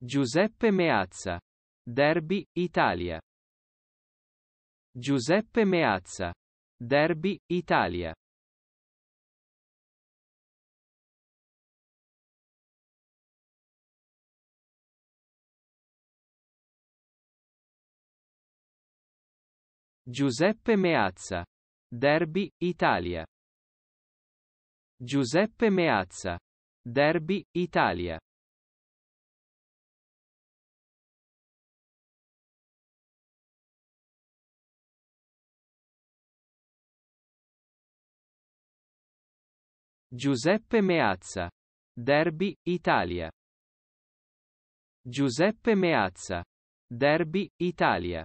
Giuseppe Meazza. Derby, Italia. Giuseppe Meazza. Derby, Italia. Giuseppe Meazza. Derby, Italia. Giuseppe Meazza. Derby, Italia. Giuseppe Meazza. Derby, Italia. Giuseppe Meazza. Derby, Italia.